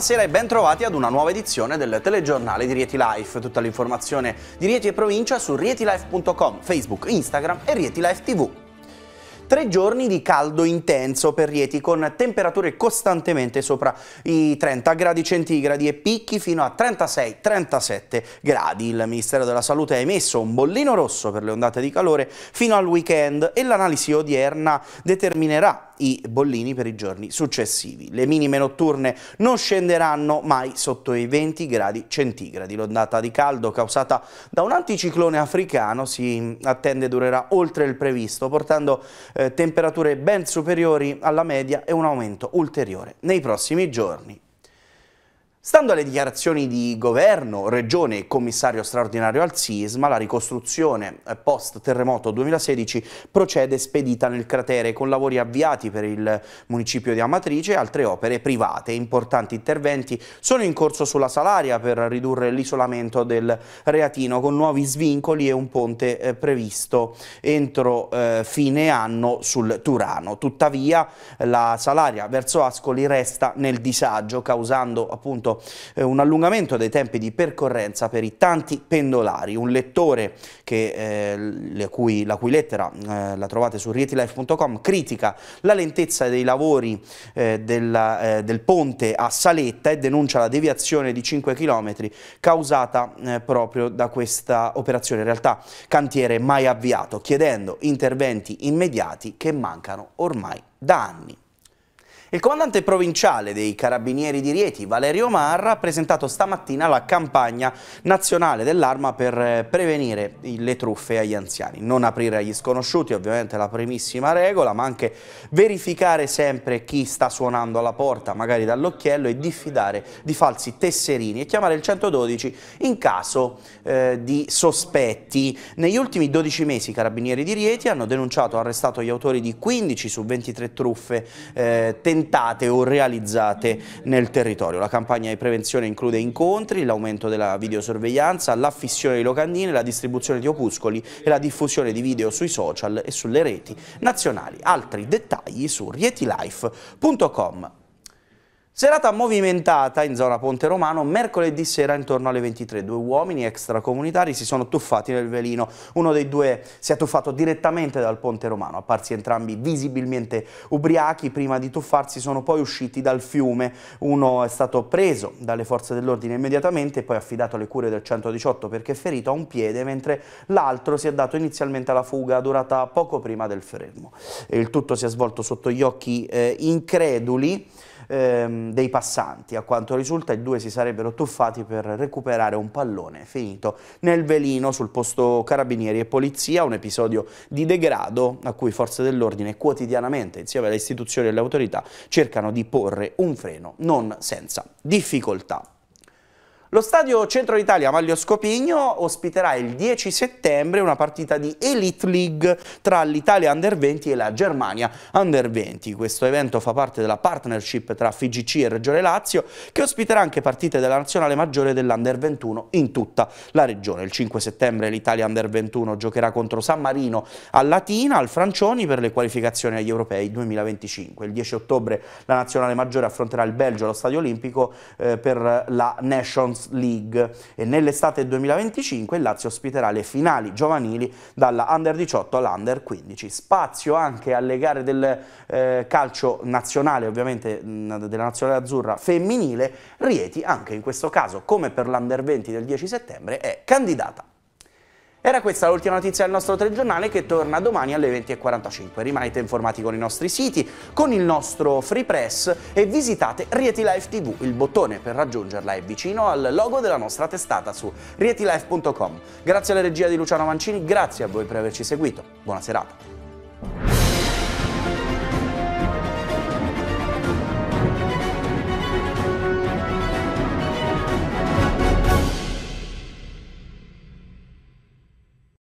Buonasera e bentrovati ad una nuova edizione del telegiornale di Rieti Life. Tutta l'informazione di Rieti e provincia su rietilife.com, Facebook, Instagram e Rieti Life TV. Tre giorni di caldo intenso per Rieti con temperature costantemente sopra i 30 gradi centigradi e picchi fino a 36-37 gradi. Il Ministero della Salute ha emesso un bollino rosso per le ondate di calore fino al weekend e l'analisi odierna determinerà i bollini per i giorni successivi. Le minime notturne non scenderanno mai sotto i 20 gradi centigradi. L'ondata di caldo causata da un anticiclone africano si attende durerà oltre il previsto, portando eh, temperature ben superiori alla media e un aumento ulteriore nei prossimi giorni. Stando alle dichiarazioni di governo, regione e commissario straordinario al sisma, la ricostruzione eh, post terremoto 2016 procede spedita nel cratere con lavori avviati per il municipio di Amatrice e altre opere private. Importanti interventi sono in corso sulla Salaria per ridurre l'isolamento del Reatino con nuovi svincoli e un ponte eh, previsto entro eh, fine anno sul Turano. Tuttavia la Salaria verso Ascoli resta nel disagio causando appunto eh, un allungamento dei tempi di percorrenza per i tanti pendolari. Un lettore che, eh, cui, la cui lettera eh, la trovate su rietilife.com critica la lentezza dei lavori eh, della, eh, del ponte a Saletta e denuncia la deviazione di 5 km causata eh, proprio da questa operazione, in realtà cantiere mai avviato, chiedendo interventi immediati che mancano ormai da anni. Il comandante provinciale dei Carabinieri di Rieti, Valerio Marra, ha presentato stamattina la campagna nazionale dell'arma per eh, prevenire le truffe agli anziani. Non aprire agli sconosciuti, ovviamente la primissima regola, ma anche verificare sempre chi sta suonando alla porta, magari dall'occhiello, e diffidare di falsi tesserini e chiamare il 112 in caso eh, di sospetti. Negli ultimi 12 mesi i Carabinieri di Rieti hanno denunciato e arrestato gli autori di 15 su 23 truffe eh, tentativi tentate o realizzate nel territorio. La campagna di prevenzione include incontri, l'aumento della videosorveglianza, l'affissione di locandine, la distribuzione di opuscoli e la diffusione di video sui social e sulle reti nazionali. Altri dettagli su rietilife.com. Serata movimentata in zona Ponte Romano, mercoledì sera intorno alle 23. Due uomini extracomunitari si sono tuffati nel velino. Uno dei due si è tuffato direttamente dal Ponte Romano, apparsi entrambi visibilmente ubriachi. Prima di tuffarsi sono poi usciti dal fiume. Uno è stato preso dalle forze dell'ordine immediatamente e poi affidato alle cure del 118 perché è ferito a un piede, mentre l'altro si è dato inizialmente alla fuga durata poco prima del fermo. Il tutto si è svolto sotto gli occhi eh, increduli ehm, dei passanti. A quanto risulta i due si sarebbero tuffati per recuperare un pallone finito nel velino sul posto carabinieri e polizia, un episodio di degrado a cui forze dell'ordine quotidianamente insieme alle istituzioni e alle autorità cercano di porre un freno non senza difficoltà. Lo stadio Centro Italia Maglio Scopigno ospiterà il 10 settembre una partita di Elite League tra l'Italia Under 20 e la Germania Under 20. Questo evento fa parte della partnership tra FIGC e Regione Lazio che ospiterà anche partite della nazionale maggiore dell'Under 21 in tutta la regione. Il 5 settembre l'Italia Under 21 giocherà contro San Marino a Latina al Francioni per le qualificazioni agli europei 2025. Il 10 ottobre la nazionale maggiore affronterà il Belgio allo stadio olimpico eh, per la Nations Champions League e nell'estate 2025 il Lazio ospiterà le finali giovanili dalla Under 18 all'Under 15. Spazio anche alle gare del eh, calcio nazionale, ovviamente mh, della nazionale azzurra femminile, Rieti anche in questo caso, come per l'Under 20 del 10 settembre, è candidata era questa l'ultima notizia del nostro telegiornale che torna domani alle 20.45. Rimanete informati con i nostri siti, con il nostro free press e visitate Rieti Life TV. Il bottone per raggiungerla è vicino al logo della nostra testata su rietilife.com. Grazie alla regia di Luciano Mancini, grazie a voi per averci seguito. Buona serata.